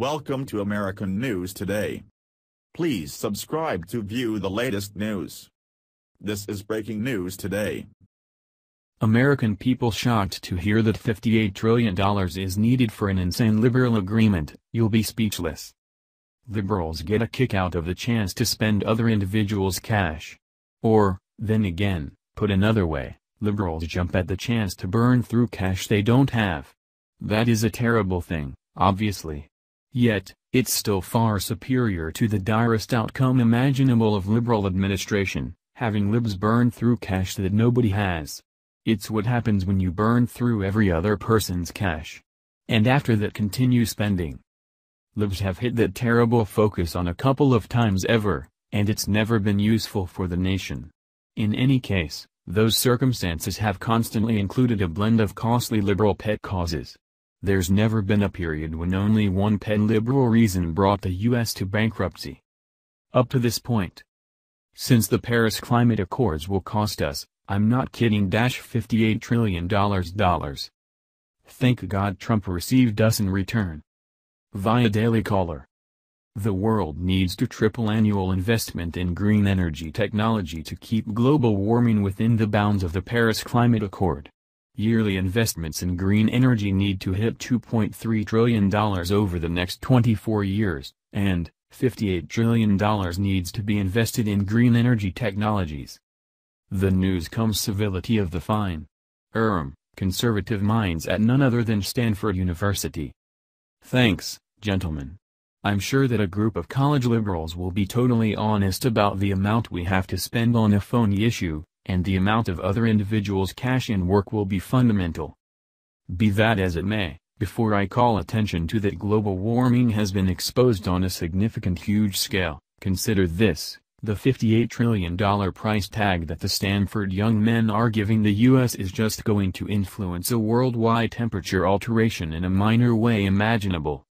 Welcome to American News Today. Please subscribe to view the latest news. This is breaking news today. American people shocked to hear that $58 trillion is needed for an insane liberal agreement, you'll be speechless. Liberals get a kick out of the chance to spend other individuals' cash. Or, then again, put another way, liberals jump at the chance to burn through cash they don't have. That is a terrible thing, obviously. Yet, it's still far superior to the direst outcome imaginable of liberal administration, having libs burn through cash that nobody has. It's what happens when you burn through every other person's cash. And after that continue spending. Libs have hit that terrible focus on a couple of times ever, and it's never been useful for the nation. In any case, those circumstances have constantly included a blend of costly liberal pet causes. There's never been a period when only one pet liberal reason brought the U.S. to bankruptcy. Up to this point. Since the Paris Climate Accords will cost us, I'm not kidding $58 trillion. Thank God Trump received us in return. Via Daily Caller. The world needs to triple annual investment in green energy technology to keep global warming within the bounds of the Paris Climate Accord yearly investments in green energy need to hit $2.3 trillion over the next 24 years, and $58 trillion needs to be invested in green energy technologies. The news comes civility of the fine. Erm, conservative minds at none other than Stanford University. Thanks, gentlemen. I'm sure that a group of college liberals will be totally honest about the amount we have to spend on a phony issue, and the amount of other individuals' cash and work will be fundamental. Be that as it may, before I call attention to that global warming has been exposed on a significant huge scale, consider this, the $58 trillion price tag that the Stanford young men are giving the U.S. is just going to influence a worldwide temperature alteration in a minor way imaginable.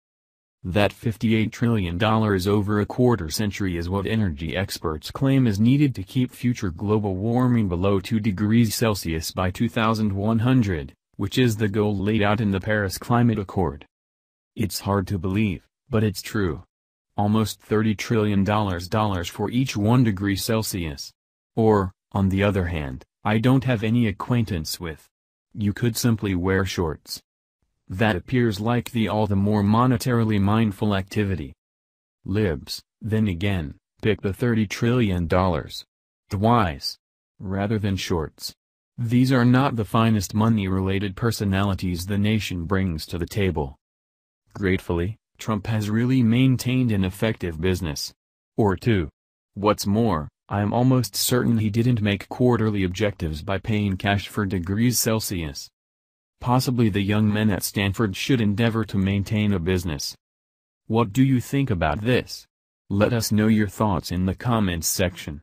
That $58 trillion over a quarter century is what energy experts claim is needed to keep future global warming below 2 degrees Celsius by 2100, which is the goal laid out in the Paris Climate Accord. It's hard to believe, but it's true. Almost $30 trillion for each 1 degree Celsius. Or, on the other hand, I don't have any acquaintance with. You could simply wear shorts that appears like the all the more monetarily mindful activity. Libs, then again, pick the $30 trillion. The wise. Rather than shorts. These are not the finest money-related personalities the nation brings to the table. Gratefully, Trump has really maintained an effective business. Or two. What's more, I am almost certain he didn't make quarterly objectives by paying cash for degrees Celsius. Possibly the young men at Stanford should endeavor to maintain a business. What do you think about this? Let us know your thoughts in the comments section.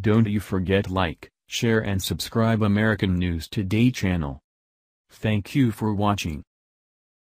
Don't you forget like, share and subscribe American News Today channel. Thank you for watching.